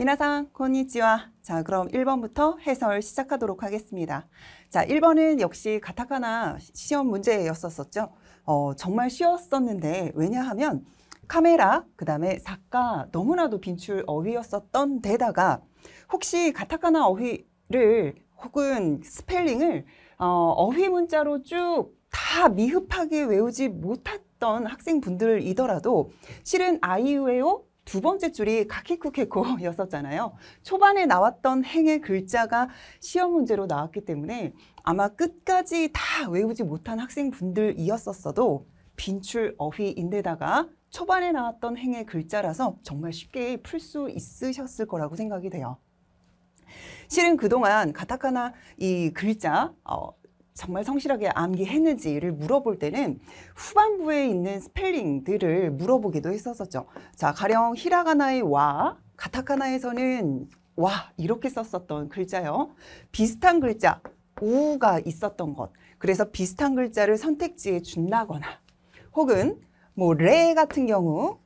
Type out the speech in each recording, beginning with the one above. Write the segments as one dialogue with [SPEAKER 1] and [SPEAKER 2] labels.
[SPEAKER 1] 미나상 곤니치와 자, 그럼 1번부터 해설 시작하도록 하겠습니다. 자, 1번은 역시 가타카나 시험 문제였었었죠. 어, 정말 쉬웠었는데 왜냐하면 카메라, 그 다음에 사카 너무나도 빈출 어휘였었던 데다가 혹시 가타카나 어휘를 혹은 스펠링을 어, 어휘 문자로 쭉 다 미흡하게 외우지 못했던 학생분들이더라도 실은 아이유에오 두 번째 줄이 가키쿠케코였었잖아요. 초반에 나왔던 행의 글자가 시험 문제로 나왔기 때문에 아마 끝까지 다 외우지 못한 학생분들이었었어도 빈출 어휘인데다가 초반에 나왔던 행의 글자라서 정말 쉽게 풀 수 있으셨을 거라고 생각이 돼요. 실은 그동안 가타카나 이 글자 어, 정말 성실하게 암기했는지를 물어볼 때는 후반부에 있는 스펠링들을 물어보기도 했었었죠. 자, 가령 히라가나의 와, 가타카나에서는 와 이렇게 썼었던 글자요. 비슷한 글자 우가 있었던 것. 그래서 비슷한 글자를 선택지에 준다거나 혹은 뭐 레 같은 경우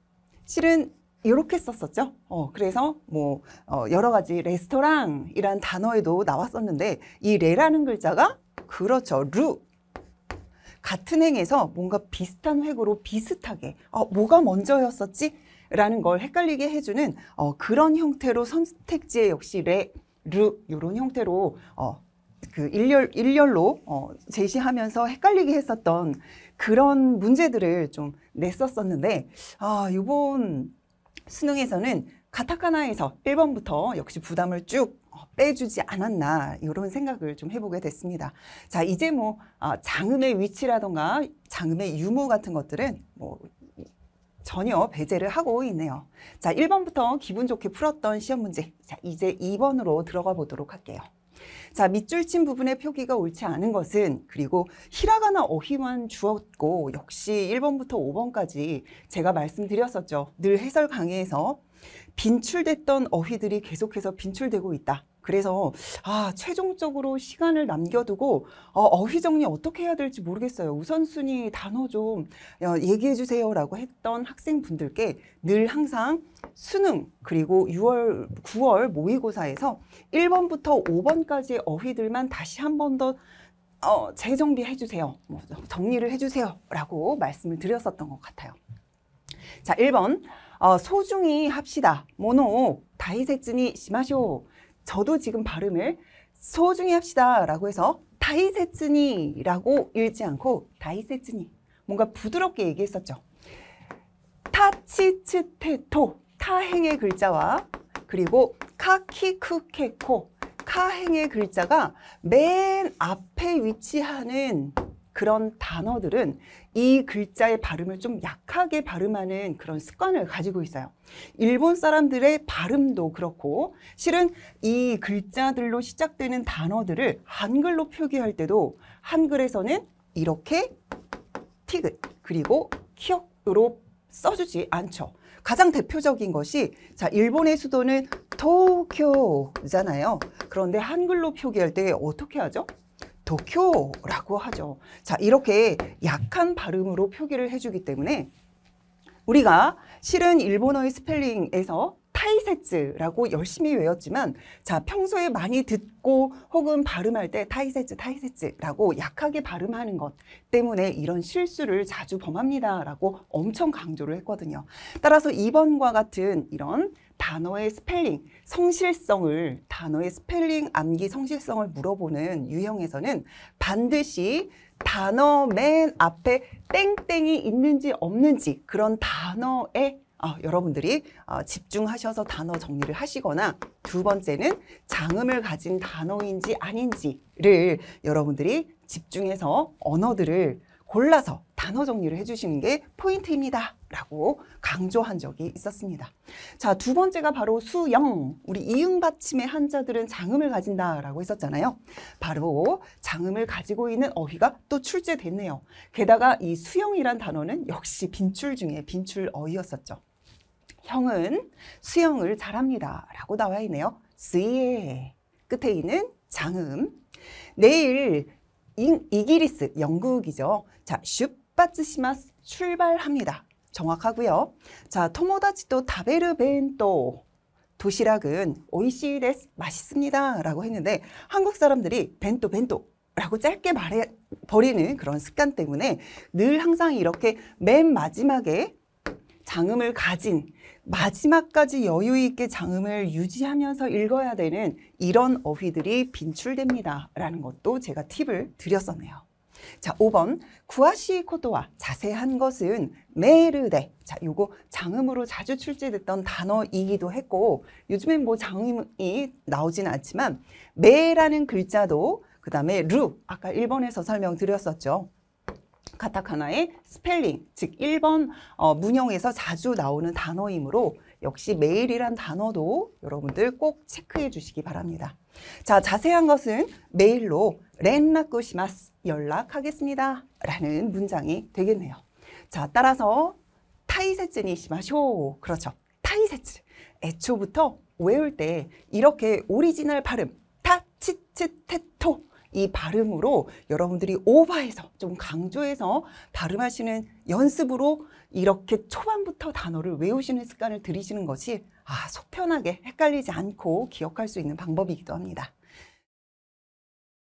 [SPEAKER 1] 실은 이렇게 썼었죠. 어, 그래서 뭐 어, 여러 가지 레스토랑이란 단어에도 나왔었는데 이 레라는 글자가 그렇죠. 루. 같은 행에서 뭔가 비슷한 획으로 비슷하게 어, 뭐가 먼저였었지? 라는 걸 헷갈리게 해주는 어, 그런 형태로 선택지에 역시 레, 루 이런 형태로 어, 그 일렬, 일렬로 어, 제시하면서 헷갈리게 했었던 그런 문제들을 좀 냈었었는데 아, 이번 수능에서는 가타카나에서 1번부터 역시 부담을 쭉 어, 빼주지 않았나 이런 생각을 좀 해보게 됐습니다. 자 이제 뭐 아, 장음의 위치라던가 장음의 유무 같은 것들은 뭐 전혀 배제를 하고 있네요. 자 1번부터 기분 좋게 풀었던 시험 문제 자 이제 2번으로 들어가 보도록 할게요. 자, 밑줄 친 부분의 표기가 옳지 않은 것은 그리고 히라가나 어휘만 주었고 역시 1번부터 5번까지 제가 말씀드렸었죠. 늘 해설 강의에서 빈출됐던 어휘들이 계속해서 빈출되고 있다. 그래서 아 최종적으로 시간을 남겨두고 어, 어휘 정리 어떻게 해야 될지 모르겠어요. 우선순위 단어 좀 어, 얘기해 주세요라고 했던 학생분들께 늘 항상 수능 그리고 6월 9월 모의고사에서 1번부터 5번까지의 어휘들만 다시 한 번더 어, 재정비해 주세요. 뭐, 정리를 해 주세요라고 말씀을 드렸었던 것 같아요. 자, 1번. 어, 소중히 합시다. 모노, 다이세츠니 심하쇼 저도 지금 발음을 소중히 합시다라고 해서 다이세츠니라고 읽지 않고 다이세츠니 뭔가 부드럽게 얘기했었죠. 타치츠테토 타행의 글자와 그리고 카키쿠케코 카행의 글자가 맨 앞에 위치하는 그런 단어들은 이 글자의 발음을 좀 약하게 발음하는 그런 습관을 가지고 있어요. 일본 사람들의 발음도 그렇고 실은 이 글자들로 시작되는 단어들을 한글로 표기할 때도 한글에서는 이렇게 티귿 그리고 키역으로 써주지 않죠. 가장 대표적인 것이 자 일본의 수도는 도쿄잖아요. 그런데 한글로 표기할 때 어떻게 하죠? 도쿄라고 하죠. 자, 이렇게 약한 발음으로 표기를 해주기 때문에 우리가 실은 일본어의 스펠링에서 타이세츠라고 열심히 외웠지만 자 평소에 많이 듣고 혹은 발음할 때 타이세츠 타이세츠라고 약하게 발음하는 것 때문에 이런 실수를 자주 범합니다라고 엄청 강조를 했거든요. 따라서 2번과 같은 이런 단어의 스펠링, 성실성을 단어의 스펠링, 암기 성실성을 물어보는 유형에서는 반드시 단어 맨 앞에 땡땡이 있는지 없는지 그런 단어의 어, 여러분들이 어, 집중하셔서 단어 정리를 하시거나 두 번째는 장음을 가진 단어인지 아닌지를 여러분들이 집중해서 언어들을 골라서 단어 정리를 해주시는 게 포인트입니다. 라고 강조한 적이 있었습니다. 자, 두 번째가 바로 수영. 우리 이응 받침의 한자들은 장음을 가진다라고 했었잖아요. 바로 장음을 가지고 있는 어휘가 또 출제됐네요. 게다가 이 수영이란 단어는 역시 빈출 중에 빈출 어휘였었죠. 형은 수영을 잘합니다. 라고 나와 있네요. 쓰예 끝에 있는 장음. 내일 이, 이기리스, 영국이죠. 자, 슈 빠츠시마스 출발합니다. 정확하고요. 자, 토모다치도 다베르 벤또 도시락은 오이시데스 맛있습니다 라고 했는데 한국 사람들이 벤또 벤또 라고 짧게 말해 버리는 그런 습관 때문에 늘 항상 이렇게 맨 마지막에 장음을 가진 마지막까지 여유 있게 장음을 유지하면서 읽어야 되는 이런 어휘들이 빈출됩니다 라는 것도 제가 팁을 드렸었네요. 자, 5번 구아시 코토와 자세한 것은 메르데. 자, 요거 장음으로 자주 출제됐던 단어이기도 했고 요즘엔 뭐 장음이 나오진 않지만 메라는 글자도 그다음에 루 아까 1번에서 설명드렸었죠. 카타카나의 스펠링, 즉 1번 어, 문형에서 자주 나오는 단어이므로 역시 메일이란 단어도 여러분들 꼭 체크해 주시기 바랍니다. 자, 자세한 것은 메일로 렌락구시마스 네, 연락하겠습니다. 라는 문장이 되겠네요. 자, 따라서 타이세츠니 시마쇼. 그렇죠. 타이세츠. 애초부터 외울 때 이렇게 오리지널 발음 타치츠테토 이 발음으로 여러분들이 오버해서 좀 강조해서 발음하시는 연습으로 이렇게 초반부터 단어를 외우시는 습관을 들이시는 것이 아, 속 편하게 헷갈리지 않고 기억할 수 있는 방법이기도 합니다.